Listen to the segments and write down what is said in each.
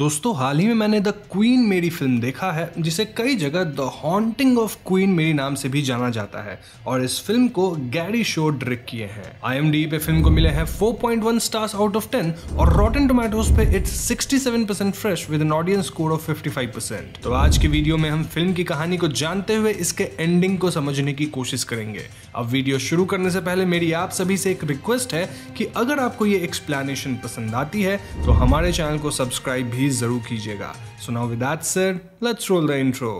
दोस्तों हाल ही में मैंने द क्वीन मेरी फिल्म देखा है जिसे कई जगह द हॉन्टिंग ऑफ क्वीन मेरी नाम से भी जाना जाता है और इस फिल्म को गैरी शो डायरेक्ट किए हैं आई पे फिल्म को मिले हैं 4.1 स्टार्स आउट ऑफ 10 और रॉटन टोमेटोज पे it's 67% fresh with an audience score of 55%। तो आज के वीडियो में हम फिल्म की कहानी को जानते हुए इसके एंडिंग को समझने की कोशिश करेंगे अब वीडियो शुरू करने से पहले मेरी आप सभी से एक रिक्वेस्ट है कि अगर आपको ये एक्सप्लेनेशन पसंद आती है तो हमारे चैनल को सब्सक्राइब भी जरूर कीजिएगा सुनाओ now sir let's roll the intro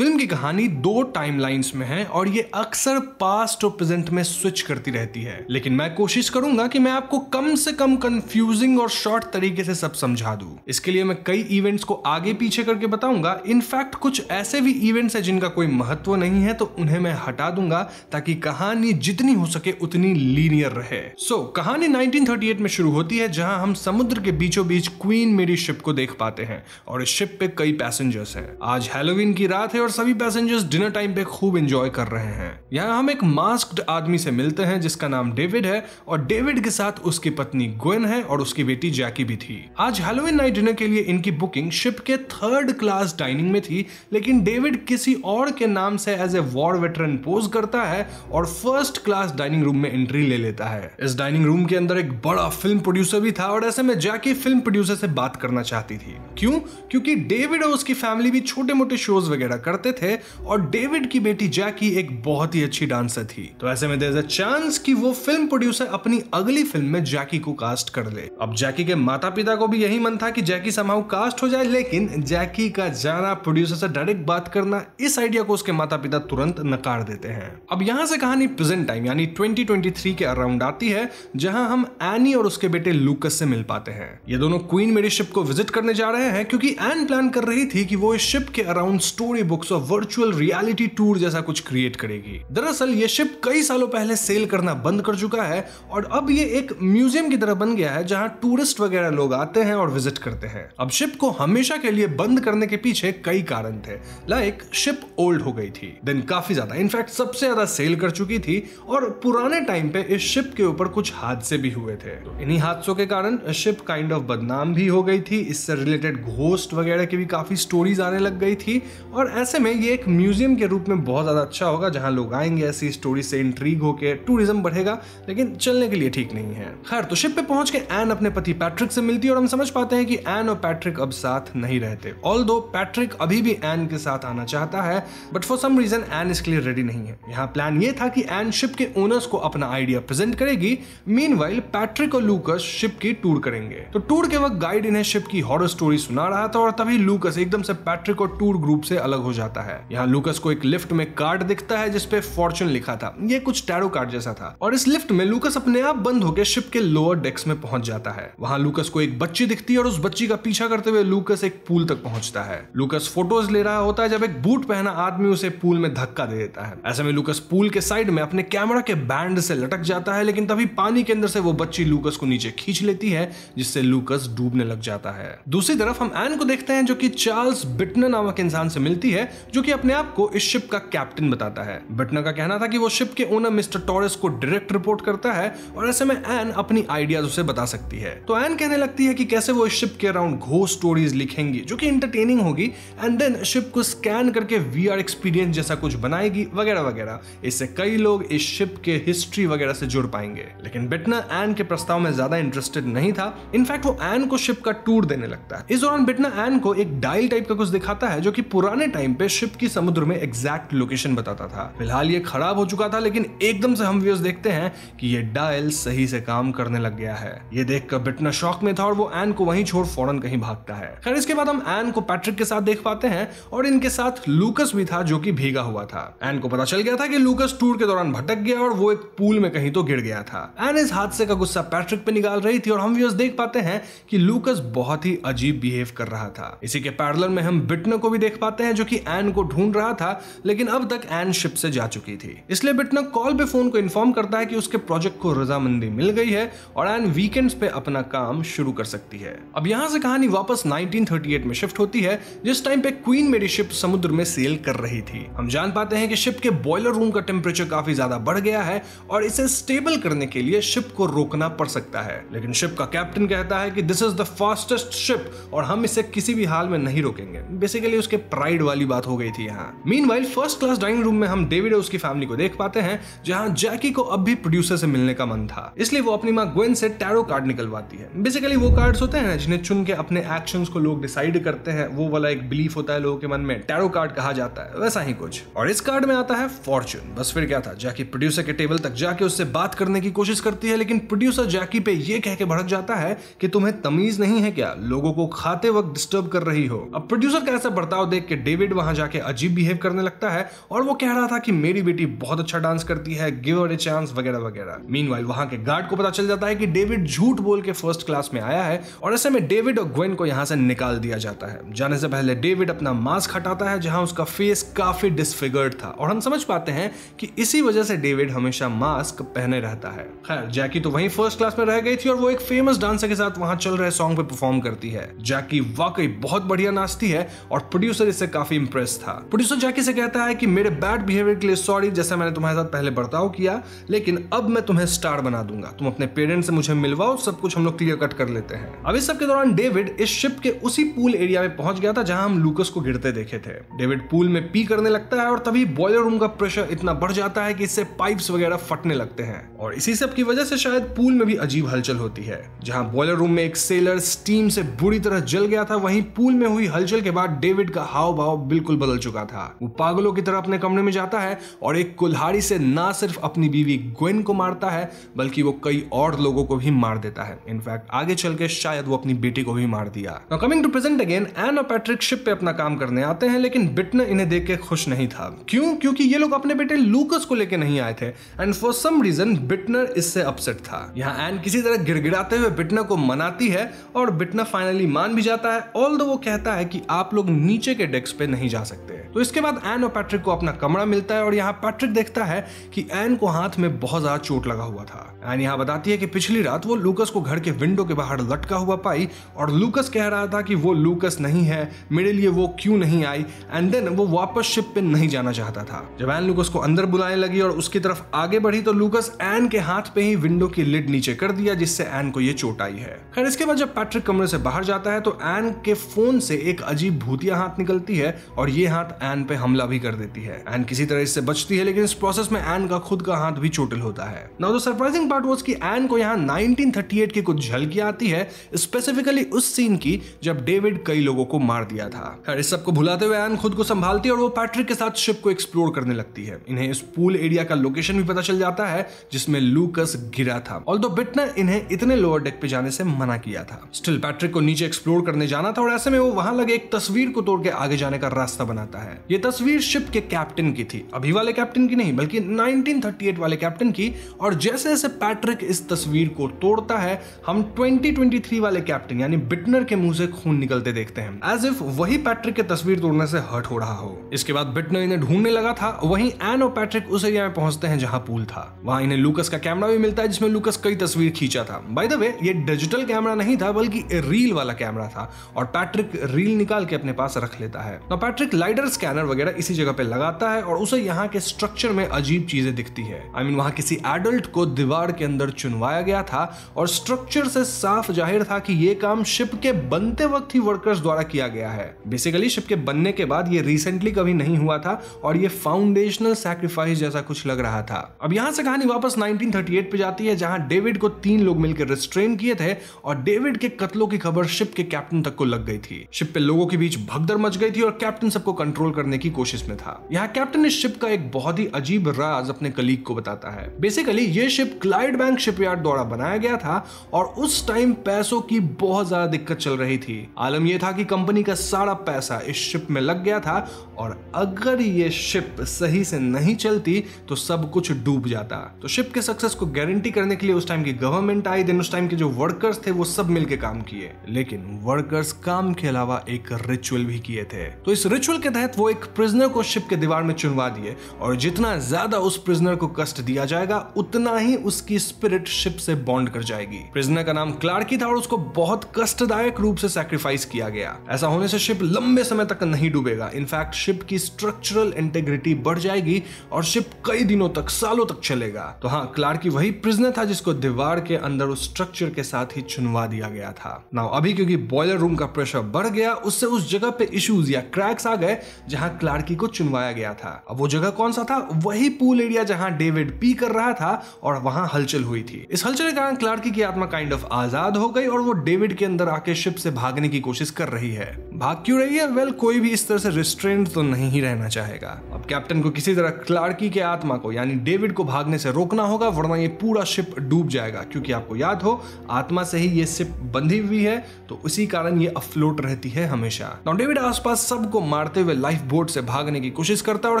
की कहानी दो टाइमलाइंस में है और ये अक्सर पास्ट और प्रेजेंट में स्विच करती रहती है लेकिन मैं कोशिश करूंगा कि मैं आपको कम से कम कंफ्यूजिंग और शॉर्ट तरीके से सब समझा दू इसके लिए मैं कई इवेंट्स को आगे पीछे करके बताऊंगा इनफैक्ट कुछ ऐसे भी इवेंट्स है जिनका कोई महत्व नहीं है तो उन्हें मैं हटा दूंगा ताकि कहानी जितनी हो सके उतनी लीनियर रहे सो so, कहानी 1938 में शुरू होती है जहां हम समुद्र के बीचों बीच क्वीन मेरी शिप को देख पाते हैं और इस शिप पे कई पैसेंजर्स हैं आज हेलोविन की रात है और सभी सभी पैसेंजर्स डिनर टाइम पे खूब इंजॉय कर रहे हैं यहाँ हम एक मास्क्ड आदमी से मिलते हैं जिसका नाम डेविड है और डेविड के साथ उसकी पत्नी गोयन है और उसकी बेटी जैकी भी थी आज हेलोविन नाइट डिनर के लिए इनकी बुकिंग शिप के थर्ड क्लास डाइनिंग में थी लेकिन डेविड किसी और के नाम से as a war veteran pose करता है और फर्स्ट क्लास डाइनिंग रूम में एंट्री ले लेता है इस डाइनिंग रूम के अंदर एक बड़ा फिल्म प्रोड्यूसर भी था और ऐसे में जैकी फिल्म प्रोड्यूसर से बात करना चाहती थी क्यों क्योंकि डेविड और उसकी फैमिली भी छोटे मोटे शोज वगैरह करते थे और डेविड की बेटी जैकी एक बहुत ही अच्छी डांसर थी तो ऐसे में देर अ चांस कि वो फिल्म प्रोड्यूसर अपनी अगली फिल्म में जैकी को कास्ट कर ले अब जैकी के माता पिता को भी यही मन था कि जैकी समाउ कास्ट हो जाए लेकिन जैकी का जाना प्रोड्यूसर से डायरेक्ट बात करना इस आइडिया को उसके माता पिता तुरंत नकार देते हैं अब यहाँ से कहानी प्रेजेंट टाइम यानी 2023 के अराउंड आती है जहाँ हम एनी और उसके बेटे लूकस से मिल पाते हैं ये दोनों क्वीन मेरी शिप को विजिट करने जा रहे हैं क्योंकि एन प्लान कर रही थी कि वो इस शिप के अराउंड स्टोरी बुक्स और वर्चुअल रियलिटी टूर जैसा कुछ क्रिएट करेगी दरअसल ये शिप कई सालों पहले सेल करना बंद कर चुका है और अब ये एक म्यूजियम की तरह बन गया है जहाँ टूरिस्ट वगैरह लोग आते हैं और विजिट करते हैं अब शिप को हमेशा के लिए बंद करने के पीछे कई कारण थे लाइक शिप ओल्ड हो गई थी देन काफी ज्यादा इनफैक्ट सबसे ज्यादा सेल कर चुकी थी और पुराने टाइम पे इस शिप के ऊपर कुछ हादसे भी हुए थे तो इन्हीं हादसों के कारण शिप काइंड ऑफ बदनाम भी हो गई थी इससे रिलेटेड घोस्ट वगैरह की भी काफी स्टोरीज आने लग गई थी और ऐसे में ये एक म्यूजियम के रूप में बहुत ज़्यादा अच्छा होगा जहाँ लोग आएंगे ऐसी स्टोरी से इंट्रीग होकर टूरिज्म बढ़ेगा लेकिन चलने के लिए ठीक नहीं है खैर तो शिप पे पहुंच के एन अपने पति पैट्रिक से मिलती है और हम समझ पाते हैं कि एन और पैट्रिक अब साथ नहीं रहते ऑल दो पैट्रिक अभी भी एन के साथ आना चाहता है but for some reason Anne इसके लिए रेडी नहीं है यहाँ प्लान ये था कि एन शिप के ओनर्स को अपना आइडिया प्रेजेंट करेगी मीन पैट्रिक और लूकस शिप की टूर करेंगे तो टूर के वक्त गाइड इन्हें शिप की हॉरर स्टोरी सुना रहा था और तभी लूकस एकदम से पैट्रिक और टूर ग्रुप से अलग हो जाता है है यहाँ लूकस को एक लिफ्ट में कार्ड दिखता है जिसपे फॉर्चून लिखा था ये कुछ टैरो कार्ड जैसा था और इस लिफ्ट में लूकस अपने आप बंद होकर शिप के लोअर डेक्स में पहुंच जाता है वहां लूकस को एक बच्ची दिखती है और उस बच्ची का पीछा करते हुए लूकस एक पूल तक पहुंचता है लूकस फोटोज ले रहा होता है जब एक बूट पहना आदमी उसे पूल में धक्का दे देता है ऐसे में लूकस पूल के साइड में अपने कैमरा के बैंड से लटक जाता है लेकिन तभी पानी के अंदर से वो बच्ची लूकस को नीचे खींच लेती है जिससे लूकस डूबने लग जाता है दूसरी तरफ हम एन को देखते हैं जो कि चार्ल्स बिटन नामक इंसान से मिलती है जो जो कि अपने आप को इस शिप का कैप्टन बताता है बटनर का कहना था कि वो शिप के ओनर मिस्टर टॉरेस को डायरेक्ट रिपोर्ट करता है और ऐसे में एन अपनी आइडियाज उसे बता सकती है तो एन कहने लगती है कि कैसे वो इस शिप के अराउंड घो स्टोरीज लिखेंगी जो कि इंटरटेनिंग होगी एंड देन शिप को स्कैन करके वी एक्सपीरियंस जैसा कुछ बनाएगी वगैरह वगैरह इससे कई लोग इस शिप के हिस्ट्री वगैरह से जुड़ पाएंगे लेकिन बिटना एन के प्रस्ताव में ज्यादा इंटरेस्टेड नहीं था इनफैक्ट वो एन को शिप का टूर देने लगता है इस दौरान बिटना एन को एक डायल टाइप का कुछ दिखाता है जो कि पुराने टाइम पे शिप शिप की समुद्र में एग्जैक्ट लोकेशन बताता था फिलहाल ये खराब हो चुका था लेकिन एकदम से हम व्यूज देखते हैं कि ये डायल सही से काम करने लग गया है ये देखकर बिटना शॉक में था और वो एन को वहीं छोड़ फौरन कहीं भागता है खैर इसके बाद हम एन को पैट्रिक के साथ देख पाते हैं और इनके साथ लूकस भी था जो की भीगा हुआ था एन को पता चल गया था कि लूकस टूर के दौरान भटक गया और वो एक पूल में कहीं तो गिर गया था एन इस हादसे का गुस्सा पैट्रिक पे निकाल रही थी और हम व्यूज देख पाते हैं कि लूकस बहुत ही अजीब बिहेव कर रहा था इसी के पैरलर में हम ब्रिटना को भी देख पाते हैं जो की एन एन को ढूंढ रहा था लेकिन अब तक एन शिप से जा चुकी थी इसलिए बिटना कॉल पे फोन को इन्फॉर्म करता है कि उसके प्रोजेक्ट को रजामंदी मिल गई है और एन वीकेंड्स पे अपना काम शुरू कर सकती है अब यहाँ से कहानी वापस 1938 में शिफ्ट होती है जिस टाइम पे क्वीन मेरी शिप समुद्र में सेल कर रही थी हम जान पाते हैं कि शिप के बॉयलर रूम का टेम्परेचर काफी ज्यादा बढ़ गया है और इसे स्टेबल करने के लिए शिप को रोकना पड़ सकता है लेकिन शिप का कैप्टन कहता है कि this is the fastest ship और हम इसे किसी भी हाल में नहीं रोकेंगे बेसिकली उसके प्राइड वाली बात हो गई थी यहाँ mean first class dining room में हम डेविड और उसकी फैमिली को देख पाते हैं जहाँ जैकी को अब भी प्रोड्यूसर से मिलने का मन था इसलिए वो अपनी माँ ग्वेन से टैरो कार्ड निकलवाती है बेसिकली वो कार्ड होते हैं जिन्हें चुन के अपने एक्शन को लोग डिसाइड करते हैं वो वाला एक बिलीफ होता है लोगों के मन में टैरो कार्ड कहा जाता है वैसा ही कुछ और इस कार्ड में आता है फॉर्चून बस फिर क्या था जैकी प्रोड्यूसर के टेबल तक जाके उससे बात करने की कोशिश करती है लेकिन प्रोड्यूसर जैकी पे ये कह के भड़क जाता है कि तुम्हें तमीज नहीं है क्या लोगों को खाते वक्त डिस्टर्ब कर रही हो अब प्रोड्यूसर का ऐसा बर्ताव देख के डेविड वहां जाके जाके अजीब बिहेव करने लगता है और वो कह रहा था कि मेरी बेटी बहुत अच्छा डांस करती है गिव अर ए चांस वगैरह वगैरह मीन वहां के गार्ड को पता चल जाता है कि डेविड झूठ बोल के फर्स्ट क्लास में आया है और ऐसे में डेविड और ग्वेन को यहाँ से निकाल दिया जाता है जाने से पहले डेविड अपना मास्क हटाता है जहां उसका फेस काफी डिसफिगर्ड था और हम समझ पाते हैं कि इसी वजह से डेविड हमेशा मास्क पहने रहता है खैर जैकी तो वही फर्स्ट क्लास में रह गई थी और वो एक फेमस डांसर के साथ वहां चल रहे सॉन्ग पे परफॉर्म करती है जैकी वाकई बहुत बढ़िया नाचती है और प्रोड्यूसर इससे काफी इंप्रेस था प्रोड्यूसर जैकी से कहता है कि मेरे बैड बिहेवियर के लिए सॉरी जैसा मैंने तुम्हारे साथ पहले बर्ताव किया लेकिन अब मैं तुम्हें स्टार बना दूंगा तुम अपने पेरेंट्स से मुझे मिलवाओ सब कुछ हम लोग क्लियर कट कर लेते हैं अब इस सबके दौरान डेविड इस शिप के उसी पूल एरिया में पहुंच गया था जहां हम लूकस को गिरते देखे थे डेविड पूल में पी करने लगता है और तभी बॉयलर रूम का प्रेशर इतना बढ़ जाता है कि इससे पाइप्स वगैरह फटने लगते हैं और इसी सब की वजह से शायद पूल में भी अजीब हलचल होती है जहां बॉयलर रूम में एक सेलर स्टीम से बुरी तरह जल गया था वहीं पूल में हुई हलचल के बाद डेविड का हाव भाव बिल्कुल बदल चुका था वो पागलों की तरह अपने कमरे में जाता है और एक कुल्हाड़ी से ना सिर्फ अपनी बीवी ग्वेन को मारता है बल्कि वो कई और लोगों को भी मार देता है इनफैक्ट आगे चल के शायद वो अपनी बेटी को भी मार दिया coming to present again Anne और पैट्रिक शिप पे अपना काम करने आते हैं लेकिन बिटन इन्हें देख के खुश नहीं था क्यों क्योंकि ये लोग अपने बेटे लूकस को लेकर नहीं आए थे and for some reason Bittner इससे अपसेट था यहाँ एन किसी तरह गिड़गिड़ाते हुए बिटनर को मनाती है और बिटनर फाइनली मान भी जाता है ऑल वो कहता है कि आप लोग नीचे के डेस्क पे नहीं जा सकते तो इसके बाद एन और पैट्रिक को अपना कमरा मिलता है और यहाँ पैट्रिक देखता है कि एन को हाथ में बहुत ज्यादा चोट लगा हुआ था एन यहाँ बताती है कि पिछली रात वो लूकस को घर के विंडो के बाहर लटका हुआ पाई और लूकस कह रहा था कि वो लूकस नहीं है मेरे लिए वो क्यों नहीं आई एंड देन वो वापस शिप पे नहीं जाना चाहता था जब एन लूकस को अंदर बुलाने लगी और उसकी तरफ आगे बढ़ी तो लूकस एन के हाथ पे ही विंडो की लिड नीचे कर दिया जिससे एन को ये चोट आई है खैर इसके बाद जब पैट्रिक कमरे से बाहर जाता है तो एन के फोन से एक अजीब भूतिया हाथ निकलती है और ये हाथ एन पे हमला भी कर देती है एन किसी तरह इससे बचती है लेकिन इस प्रोसेस में एन का खुद का हाथ भी चोटिल होता है now the surprising part was कि एन को यहाँ 1938 की कुछ झलकी आती है स्पेसिफिकली उस सीन की जब डेविड कई लोगों को मार दिया था इस सबको भुलाते हुए एन खुद को संभालती है और वो पैट्रिक के साथ शिप को एक्सप्लोर करने लगती है इन्हें इस पूल एरिया का लोकेशन भी पता चल जाता है जिसमें लूकस गिरा था और दो बिटनर इन्हें इतने लोअर डेक पे जाने से मना किया था स्टिल पैट्रिक को नीचे एक्सप्लोर करने जाना था और ऐसे में वो वहां लगे एक तस्वीर को तोड़ के आगे जाने का रास्ता बनाता है है ये तस्वीर शिप के कैप्टन की थी अभी वाले कैप्टन की नहीं बल्कि 1938 वाले कैप्टन की और जैसे जैसे पैट्रिक इस तस्वीर को तोड़ता है हम 2023 वाले कैप्टन यानी बिटनर के मुंह से खून निकलते देखते हैं एज इफ वही पैट्रिक की तस्वीर तोड़ने से हर्ट हो रहा हो इसके बाद बिटनर इन्हें ढूंढने लगा था वही एन और पैट्रिक उस एरिया में पहुंचते हैं जहां पूल था वहां इन्हें लूकस का कैमरा भी मिलता है जिसमें लूकस कई तस्वीर खींचा था बाय द वे ये डिजिटल कैमरा नहीं था बल्कि रील वाला कैमरा था और पैट्रिक रील निकाल के अपने पास रख लेता है तो पैट्रिक लाइडर्स स्कैनर वगैरह इसी जगह पे लगाता है और उसे यहाँ के स्ट्रक्चर में अजीब चीजें दिखती है आई I मीन mean, वहाँ किसी एडल्ट को दीवार के अंदर चुनवाया गया था और स्ट्रक्चर से साफ जाहिर था कि ये काम शिप के बनते वक्त ही वर्कर्स द्वारा किया गया है बेसिकली शिप के बनने के बाद ये रिसेंटली कभी नहीं हुआ था और ये फाउंडेशनल सेक्रीफाइस जैसा कुछ लग रहा था अब यहाँ से कहानी वापस 1938 पे जाती है जहाँ डेविड को तीन लोग मिलकर रिस्ट्रेन किए थे और डेविड के कत्लों की खबर शिप के कैप्टन तक को लग गई थी शिप पे लोगों के बीच भगदड़ मच गई थी और कैप्टन सबको कंट्रोल कंट्रोल करने की कोशिश में था यहाँ कैप्टन इस शिप का एक बहुत ही अजीब राज अपने कलीग को बताता है बेसिकली ये शिप क्लाइड बैंक शिपयार्ड द्वारा बनाया गया था और उस टाइम पैसों की बहुत ज्यादा दिक्कत चल रही थी आलम यह था कि कंपनी का सारा पैसा इस शिप में लग गया था और अगर ये शिप सही से नहीं चलती तो सब कुछ डूब जाता तो शिप के सक्सेस को गारंटी करने के लिए उस टाइम की गवर्नमेंट आई देन उस टाइम के जो वर्कर्स थे वो सब मिलकर काम किए लेकिन वर्कर्स काम के अलावा एक रिचुअल भी किए थे तो इस रिचुअल के तहत वो एक प्रिजनर को शिप के दीवार में चुनवा दिए और जितना ज्यादा उस प्रिजनर को कष्ट दिया जाएगा उतना ही उसकी स्पिरिट शिप से बॉन्ड कर जाएगी प्रिजनर का नाम क्लार्की था और उसको बहुत कष्टदायक रूप से सैक्रिफाइस किया गया ऐसा होने से शिप लंबे समय तक नहीं डूबेगा इनफैक्ट शिप की स्ट्रक्चरल इंटेग्रिटी बढ़ जाएगी और शिप कई दिनों तक सालों तक चलेगा तो हाँ क्लार्की वही प्रिजनर था जिसको दीवार के अंदर उस स्ट्रक्चर के साथ ही चुनवा दिया गया था ना अभी क्योंकि बॉयलर रूम का प्रेशर बढ़ गया उससे उस जगह पे इश्यूज या क्रैक्स आ गए जहां क्लार्की को चुनवाया गया था अब वो जगह कौन सा था वही पूल एरिया जहां डेविड पी कर रहा था और वहां हलचल हुई थी इस हलचल के कारण क्लार्की की आत्मा काइंड ऑफ आजाद हो गई और वो डेविड के अंदर आके शिप से भागने की कोशिश कर रही है भाग क्यों रही है वेल well, कोई भी इस तरह से रिस्ट्रेंट तो नहीं ही रहना चाहेगा अब कैप्टन को किसी तरह क्लार्की के आत्मा को यानी डेविड को भागने से रोकना होगा वरना ये पूरा शिप डूब जाएगा क्योंकि आपको याद हो आत्मा से ही ये शिप बंधी हुई है तो उसी कारण ये अफ्लोट रहती है हमेशा डेविड आसपास सबको मारते हुए लाइफ लाइफ बोट से भागने की कोशिश करता है और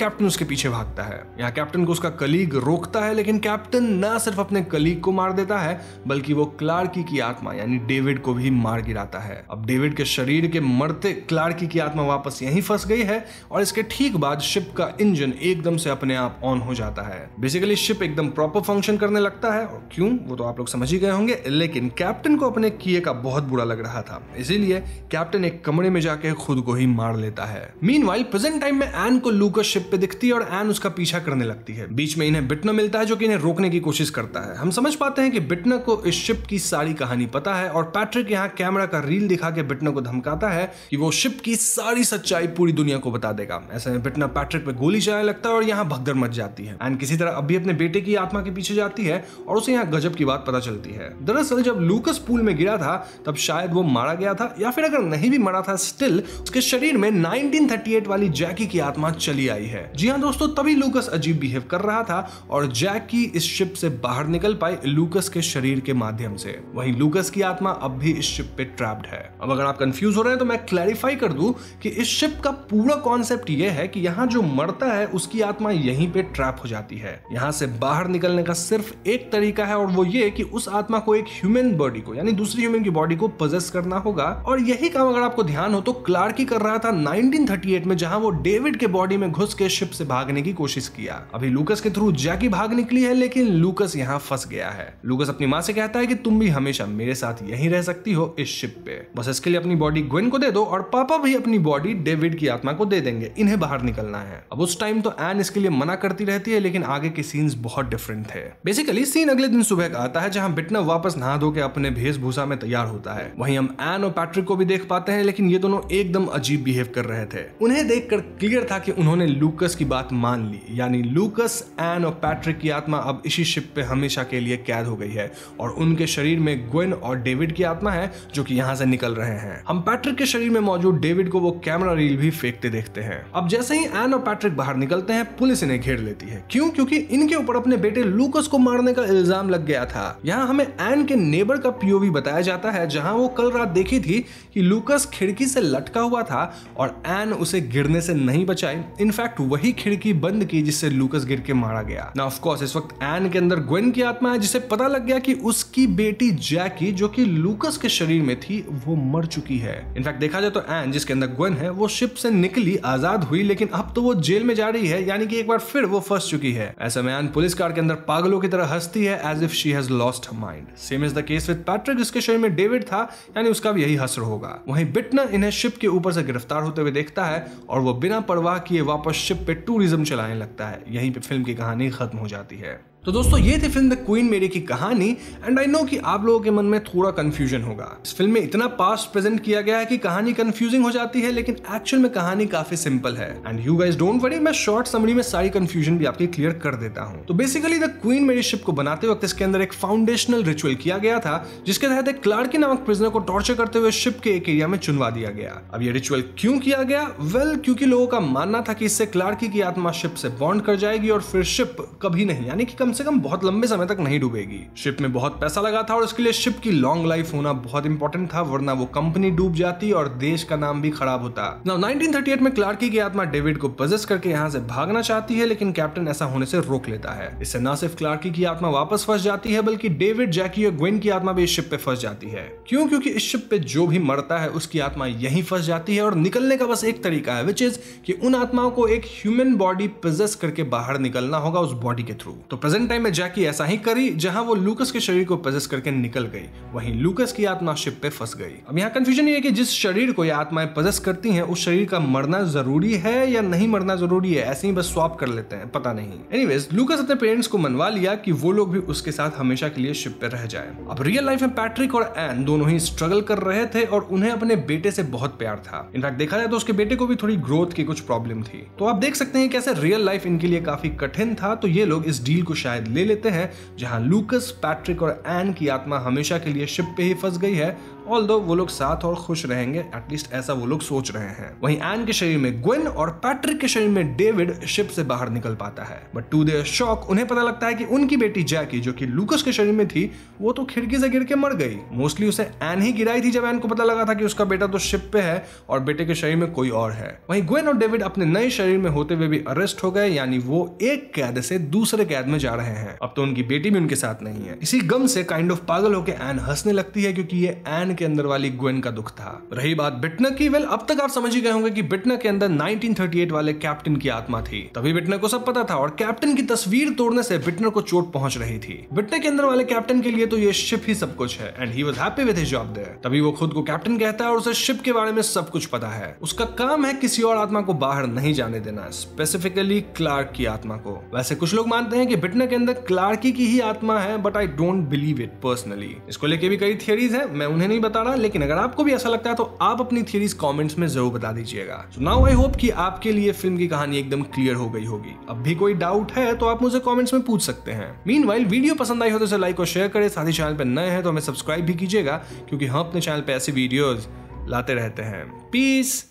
कैप्टन उसके पीछे भागता है यहाँ कैप्टन को उसका कलीग रोकता है लेकिन कैप्टन न सिर्फ अपने कलीग को मार देता है बल्कि वो क्लार्की की आत्मा यानी डेविड को भी मार गिराता है अब डेविड के शरीर के मरते क्लार्की की आत्मा वापस यही फंस गई है और इसके ठीक बाद शिप का इंजन एकदम से अपने आप ऑन हो जाता है बेसिकली शिप एकदम प्रॉपर फंक्शन करने लगता है और क्यों वो तो आप लोग समझ ही गए होंगे लेकिन कैप्टन को अपने किए का बहुत बुरा लग रहा था इसीलिए कैप्टन एक कमरे में जाके खुद को ही मार लेता है मीन फिलहाल प्रेजेंट टाइम में एन को लूकस शिप पे दिखती है और एन उसका पीछा करने लगती है बीच में इन्हें बिटना मिलता है जो कि इन्हें रोकने की कोशिश करता है हम समझ पाते हैं कि बिटना को इस शिप की सारी कहानी पता है और पैट्रिक यहाँ कैमरा का रील दिखा के बिटना को धमकाता है कि वो शिप की सारी सच्चाई पूरी दुनिया को बता देगा ऐसे में बिटना पैट्रिक पे गोली चलाने लगता है और यहाँ भगदर मच जाती है एन किसी तरह अभी अपने बेटे की आत्मा के पीछे जाती है और उसे यहाँ गजब की बात पता चलती है दरअसल जब लूकस पूल में गिरा था तब शायद वो मारा गया था या फिर अगर नहीं भी मरा था स्टिल उसके शरीर में 1938 वाली जैकी की आत्मा चली आई है जी हाँ दोस्तों तभी लूकस अजीब बिहेव कर रहा था और जैकी इस शिप से बाहर निकल पाई लूकस के शरीर के माध्यम से वहीं लूकस की आत्मा अब भी इस शिप पे ट्रैप्ड है अब अगर आप कंफ्यूज हो रहे हैं तो मैं क्लैरिफाई कर दू कि इस शिप का पूरा कॉन्सेप्ट यह है कि यहाँ जो मरता है उसकी आत्मा यहीं पे ट्रैप हो जाती है यहाँ से बाहर निकलने का सिर्फ एक तरीका है और वो ये कि उस आत्मा को एक ह्यूमन बॉडी को यानी दूसरी ह्यूमन की बॉडी को पजेस करना होगा और यही काम अगर आपको ध्यान हो तो क्लार्क ही कर रहा था 1938 में जहां वो डेविड के बॉडी में घुस के शिप से भागने की कोशिश किया अभी लूकस के थ्रू जैकी भाग निकली है लेकिन लूकस यहाँ फंस गया है लूकस अपनी माँ से कहता है कि तुम भी हमेशा मेरे साथ यही रह सकती हो इस शिप पे बस इसके लिए अपनी बॉडी ग्वेन को दे दो और पापा भी अपनी बॉडी डेविड की आत्मा को दे देंगे इन्हें बाहर निकलना है अब उस टाइम तो एन इसके लिए मना करती रहती है लेकिन आगे के सीन्स बहुत डिफरेंट थे बेसिकली सीन अगले दिन सुबह का आता है जहाँ बिटना वापस नहा धो के अपने भेषभूषा में तैयार होता है वहीं हम एन और पैट्रिक को भी देख पाते हैं लेकिन ये दोनों एकदम अजीब बिहेव कर रहे थे उन्हें यह देखकर क्लियर था कि उन्होंने लूकस की बात मान ली यानी लूकस एन और पैट्रिक की आत्मा अब इसी शिप पे हमेशा के लिए कैद हो गई है और उनके शरीर में ग्वेन और डेविड की आत्मा है जो कि यहाँ से निकल रहे हैं हम पैट्रिक के शरीर में मौजूद डेविड को वो कैमरा रील भी फेंकते देखते हैं अब जैसे ही एन और पैट्रिक बाहर निकलते हैं पुलिस इन्हें घेर लेती है क्यों क्योंकि इनके ऊपर अपने बेटे लूकस को मारने का इल्जाम लग गया था यहाँ हमें एन के नेबर का पीओवी बताया जाता है जहाँ वो कल रात देखी थी कि लूकस खिड़की से लटका हुआ था और एन उसे गिरने से नहीं बचाई इनफैक्ट वही खिड़की बंद की जिससे लूकस गिर के मारा गया ना ऑफकोर्स इस वक्त एन के अंदर ग्वेन की आत्मा है जिसे पता लग गया कि उसकी बेटी जैकी जो कि लूकस के शरीर में थी वो मर चुकी है इनफैक्ट देखा जाए तो एन जिसके अंदर ग्वेन है वो शिप से निकली आजाद हुई लेकिन अब तो वो जेल में जा रही है यानी कि एक बार फिर वो फंस चुकी है ऐसे में एन पुलिस कार के अंदर पागलों की तरह हंसती है as if she has lost mind same is the case with Patrick जिसके शरीर में डेविड था यानी उसका भी यही हसर होगा वहीं बिटना इन्हें शिप के ऊपर से गिरफ्तार होते हुए देखता है और वो बिना परवाह किए वापस शिप पे टूरिज्म चलाने लगता है यहीं पे फिल्म की कहानी ख़त्म हो जाती है तो दोस्तों ये थी फिल्म द क्वीन मेरी की कहानी एंड आई नो कि आप लोगों के मन में थोड़ा कंफ्यूजन होगा इस फिल्म में इतना पास्ट प्रेजेंट किया गया है कि कहानी कंफ्यूजिंग हो जाती है लेकिन एक्चुअल में कहानी काफी सिंपल है and you guys don't worry मैं शॉर्ट समरी में सारी कंफ्यूजन भी आपकी क्लियर कर देता हूँ तो basically the Queen Mary ship को बनाते वक्त इसके अंदर एक फाउंडेशनल रिचुअल किया गया था जिसके तहत एक क्लार्की नामक प्रिजनर को टॉर्चर करते हुए शिप के एक एरिया में चुनवा दिया गया अब ये रिचुअल क्यों किया गया वेल well, क्योंकि लोगों का मानना था कि इससे क्लार्की की आत्मा शिप से बॉन्ड कर जाएगी और फिर शिप कभी नहीं यानी कि कम से कम बहुत लंबे समय तक नहीं डूबेगी शिप में बहुत पैसा लगा था और उसके लिए शिप की लॉन्ग लाइफ होना बहुत इंपॉर्टेंट था वरना वो कंपनी डूब जाती और देश का नाम भी खराब होता ना 1938 में क्लार्की की आत्मा डेविड को पजेस करके यहाँ से भागना चाहती है लेकिन कैप्टन ऐसा होने से रोक लेता है इससे न सिर्फ क्लार्की की आत्मा वापस फंस जाती है बल्कि डेविड जैकी और ग्वेन की आत्मा भी इस शिप पे फंस जाती है क्यों क्योंकि इस शिप पे जो भी मरता है उसकी आत्मा यही फंस जाती है और निकलने का बस एक तरीका है विच इज की उन आत्माओं को एक ह्यूमन बॉडी पजेस करके बाहर निकलना होगा उस बॉडी के थ्रू तो प्रेजेंट प्रेजेंट टाइम में जैकी ऐसा ही करी जहां वो लूकस के शरीर को पजेस करके निकल गई वहीं लूकस की आत्मा शिप पे फंस गई अब यहाँ कंफ्यूजन ये कि जिस शरीर को ये आत्माएं पजेस करती हैं उस शरीर का मरना जरूरी है या नहीं मरना जरूरी है ऐसे ही बस स्वाप कर लेते हैं पता नहीं एनीवेज लूकस अपने पेरेंट्स को मनवा लिया कि वो लोग भी उसके साथ हमेशा के लिए शिप पे रह जाए अब रियल लाइफ में पैट्रिक और एन दोनों ही स्ट्रगल कर रहे थे और उन्हें अपने बेटे से बहुत प्यार था इनफैक्ट देखा जाए तो उसके बेटे को भी थोड़ी ग्रोथ की कुछ प्रॉब्लम थी तो आप देख सकते हैं कैसे रियल लाइफ इनके लिए काफी कठिन था तो ये लोग इस डील को शायद शायद ले लेते हैं जहां लूकस पैट्रिक और एन की आत्मा हमेशा के लिए शिप पे ही फंस गई है ऑल दो वो लोग साथ और खुश रहेंगे एटलीस्ट ऐसा वो लोग सोच रहे हैं वहीं एन के शरीर में ग्वेन और पैट्रिक के शरीर में डेविड शिप से बाहर निकल पाता है बट टू देयर शॉक उन्हें पता लगता है कि उनकी बेटी जैकी जो कि लूकस के शरीर में थी वो तो खिड़की से गिर के मर गई मोस्टली उसे एन ही गिराई थी जब एन को पता लगा था कि उसका बेटा तो शिप पे है और बेटे के शरीर में कोई और है वहीं ग्वेन और डेविड अपने नए शरीर में होते हुए भी अरेस्ट हो गए यानी वो एक कैद से दूसरे कैद में जा रहे हैं अब तो उनकी बेटी भी उनके साथ नहीं है इसी गम से काइंड ऑफ पागल होकर एन हंसने लगती है क्योंकि ये एन के अंदर वाली ग्वेन का दुख था रही बात बिटनर की वेल अब तक आप समझ ही गए होंगे कि बिटनर के अंदर 1938 वाले कैप्टन की आत्मा थी तभी बिटनर को सब पता था और कैप्टन की तस्वीर तोड़ने से बिटनर को चोट पहुंच रही थी बिटनर के अंदर वाले कैप्टन के लिए तो ये शिप ही सब कुछ है and he was happy with his job there तभी वो खुद को कैप्टन कहता है और उसे शिप के बारे में सब कुछ पता है उसका काम है किसी और आत्मा को बाहर नहीं जाने देना स्पेसिफिकली क्लार्क की आत्मा को वैसे कुछ लोग मानते हैं कि बिटनर के अंदर क्लार्की की ही आत्मा है but I don't believe it personally इसको लेके भी कई थियरीज है मैं उन्हें नहीं बता रहा लेकिन अगर आपको भी ऐसा लगता है तो आप अपनी थियरीज कॉमेंट्स में जरूर बता दीजिएगा सो नाउ आई होप कि आपके लिए फिल्म की कहानी एकदम क्लियर हो गई होगी अब भी कोई डाउट है तो आप मुझे कॉमेंट्स में पूछ सकते हैं मीन वीडियो पसंद आई हो तो इसे लाइक और शेयर करें साथ ही चैनल पर नए हैं तो हमें सब्सक्राइब भी कीजिएगा क्योंकि हम अपने चैनल पर ऐसे वीडियोज लाते रहते हैं पीस